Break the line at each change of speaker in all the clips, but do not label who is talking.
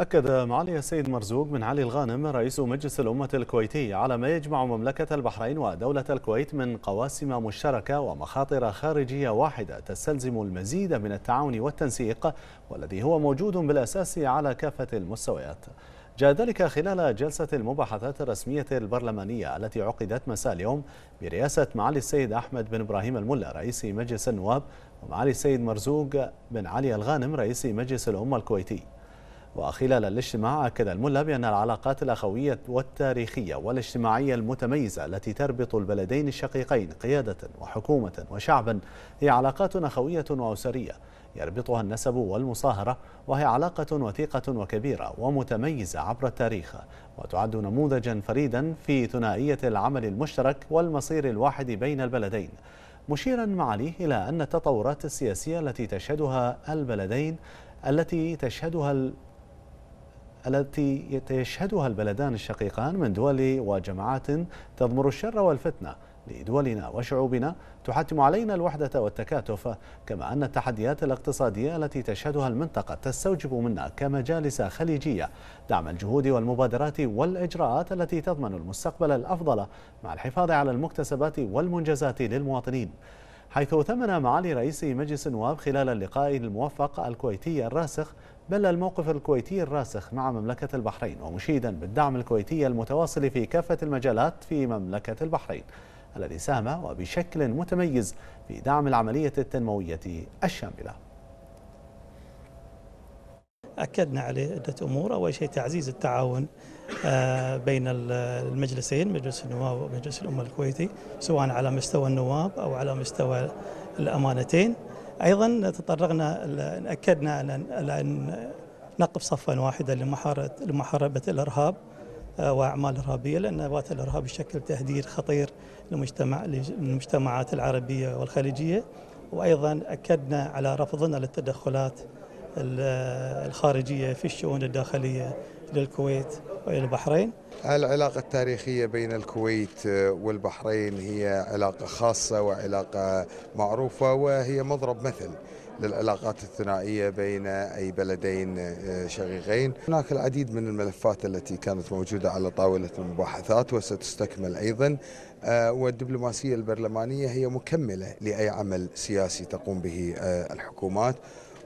أكد معالي السيد مرزوق بن علي الغانم رئيس مجلس الأمة الكويتي على ما يجمع مملكة البحرين ودولة الكويت من قواسم مشتركة ومخاطر خارجية واحدة تستلزم المزيد من التعاون والتنسيق والذي هو موجود بالأساس على كافة المستويات جاء ذلك خلال جلسة المباحثات الرسمية البرلمانية التي عقدت مساء اليوم برئاسة معالي السيد أحمد بن إبراهيم الملا رئيس مجلس النواب ومعالي السيد مرزوق بن علي الغانم رئيس مجلس الأمة الكويتي وخلال الاجتماع أكد الملا بأن العلاقات الأخوية والتاريخية والاجتماعية المتميزة التي تربط البلدين الشقيقين قيادة وحكومة وشعبا هي علاقات أخوية وأسرية يربطها النسب والمصاهرة وهي علاقة وثيقة وكبيرة ومتميزة عبر التاريخ وتعد نموذجا فريدا في ثنائية العمل المشترك والمصير الواحد بين البلدين مشيرا معاليه إلى أن التطورات السياسية التي تشهدها البلدين التي تشهدها التي يتشهدها البلدان الشقيقان من دول وجماعات تضمر الشر والفتنه لدولنا وشعوبنا تحتم علينا الوحدة والتكاتف كما أن التحديات الاقتصادية التي تشهدها المنطقة تستوجب منا كمجالس خليجية دعم الجهود والمبادرات والإجراءات التي تضمن المستقبل الأفضل مع الحفاظ على المكتسبات والمنجزات للمواطنين حيث ثمن معالي رئيس مجلس النواب خلال اللقاء الموفق الكويتي الراسخ بل الموقف الكويتي الراسخ مع مملكة البحرين ومشيدا بالدعم الكويتي المتواصل في كافة المجالات في مملكة البحرين الذي ساهم وبشكل متميز في دعم العملية التنموية الشاملة
أكدنا عليه عدة أمور أول شيء تعزيز التعاون آه، بين المجلسين مجلس النواب ومجلس الأمة الكويتي سواء على مستوى النواب أو على مستوى الأمانتين ايضا تطرقنا اكدنا على ان نقف صفا واحدا لمحاربه الارهاب آه، واعمال ارهابيه لان نبات الارهاب يشكل تهديد خطير للمجتمع للمجتمعات العربيه والخليجيه وايضا اكدنا على رفضنا للتدخلات الخارجية في الشؤون الداخلية للكويت وإلى البحرين
العلاقة التاريخية بين الكويت والبحرين هي علاقة خاصة وعلاقة معروفة وهي مضرب مثل للعلاقات الثنائية بين أي بلدين شقيقين هناك العديد من الملفات التي كانت موجودة على طاولة المباحثات وستستكمل أيضا آه، والدبلوماسية البرلمانية هي مكملة لأي عمل سياسي تقوم به آه، الحكومات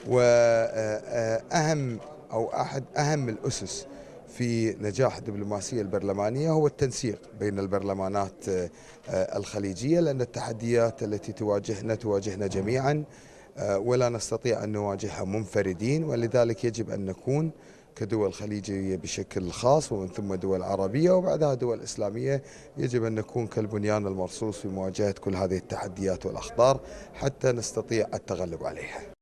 واهم او احد اهم الاسس في نجاح الدبلوماسيه البرلمانيه هو التنسيق بين البرلمانات آه، الخليجيه لان التحديات التي تواجهنا تواجهنا جميعا آه، ولا نستطيع ان نواجهها منفردين ولذلك يجب ان نكون كدول خليجيه بشكل خاص ومن ثم دول عربيه وبعدها دول اسلاميه يجب ان نكون كالبنيان المرصوص في مواجهه كل هذه التحديات والاخطار حتى نستطيع التغلب عليها.